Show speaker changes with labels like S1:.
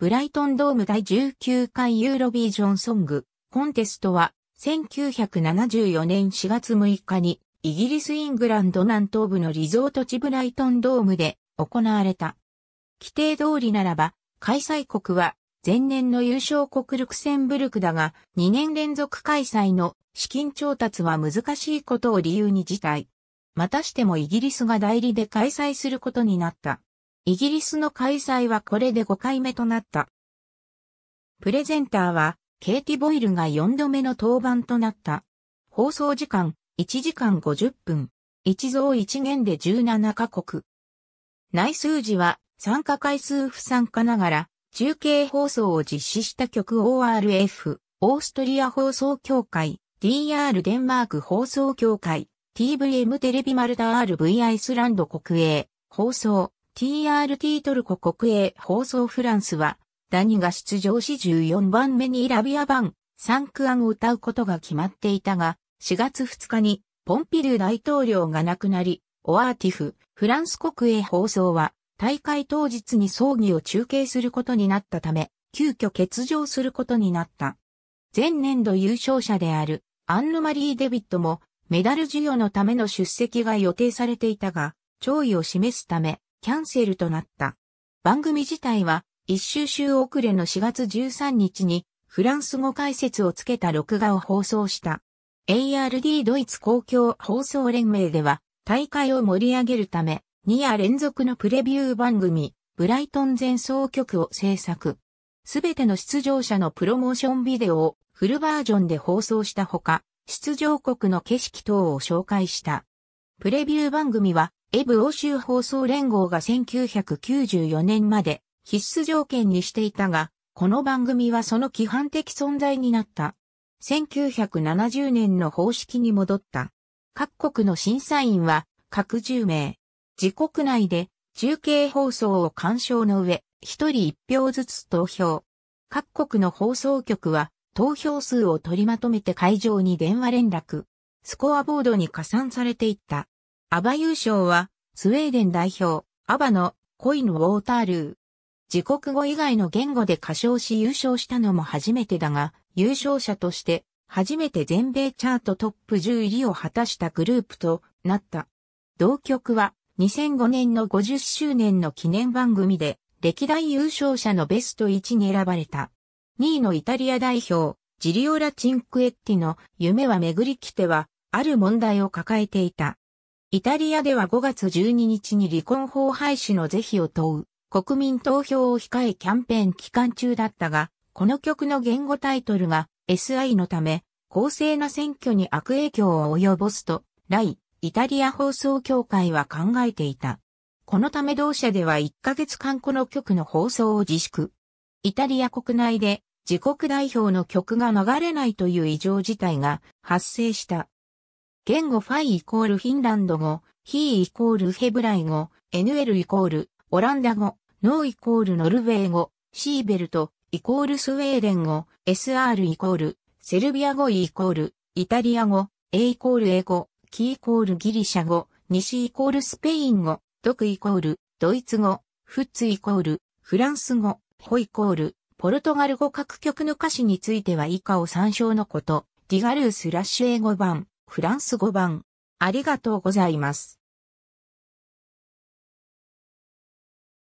S1: ブライトンドーム第19回ユーロビージョンソングコンテストは1974年4月6日にイギリスイングランド南東部のリゾート地ブライトンドームで行われた。規定通りならば開催国は前年の優勝国ルクセンブルクだが2年連続開催の資金調達は難しいことを理由に辞退。またしてもイギリスが代理で開催することになった。イギリスの開催はこれで5回目となった。プレゼンターは、ケイティ・ボイルが4度目の登板となった。放送時間、1時間50分。1増1減で17カ国。内数字は、参加回数不参加ながら、中継放送を実施した局 ORF、オーストリア放送協会、DR デンマーク放送協会、TVM テレビマルタ RV アイスランド国営、放送、TRT トルコ国営放送フランスは、ダニが出場し14番目にラビア版、サンクアンを歌うことが決まっていたが、4月2日にポンピル大統領が亡くなり、オアーティフ、フランス国営放送は、大会当日に葬儀を中継することになったため、急遽欠場することになった。前年度優勝者であるアンヌマリー・デビットもメダル授与のための出席が予定されていたが、弔意を示すためキャンセルとなった。番組自体は一周週遅れの4月13日にフランス語解説をつけた録画を放送した。ARD ドイツ公共放送連盟では大会を盛り上げるため2夜連続のプレビュー番組ブライトン前奏曲を制作。すべての出場者のプロモーションビデオをフルバージョンで放送したほか、出場国の景色等を紹介した。プレビュー番組はエブ欧州放送連合が1994年まで必須条件にしていたが、この番組はその規範的存在になった。1970年の方式に戻った。各国の審査員は各10名。自国内で中継放送を鑑賞の上、一人一票ずつ投票。各国の放送局は投票数を取りまとめて会場に電話連絡。スコアボードに加算されていった。アバ優勝は、スウェーデン代表、アバの、コイン・ウォータールー。自国語以外の言語で歌唱し優勝したのも初めてだが、優勝者として、初めて全米チャートトップ10入りを果たしたグループとなった。同曲は、2005年の50周年の記念番組で、歴代優勝者のベスト1に選ばれた。2位のイタリア代表、ジリオラ・チンクエッティの夢は巡り来ては、ある問題を抱えていた。イタリアでは5月12日に離婚法廃止の是非を問う国民投票を控えキャンペーン期間中だったが、この曲の言語タイトルが SI のため、公正な選挙に悪影響を及ぼすと、来、イタリア放送協会は考えていた。このため同社では1ヶ月間この曲の放送を自粛。イタリア国内で自国代表の曲が流れないという異常事態が発生した。言語ファイイコールフィンランド語、ヒーイコールヘブライ語、NL イコールオランダ語、ノーイコールノルウェー語、シーベルトイコールスウェーデン語、SR イコールセルビア語イコールイタリア語、A イコール英語、キーイコールギリシャ語、西イコールスペイン語、ドクイコールドイツ語、フッツイコールフランス語、ホイコールポルトガル語各曲の歌詞については以下を参照のこと、ディガルースラッシュ英語版。フランス語版。ありがとうございます。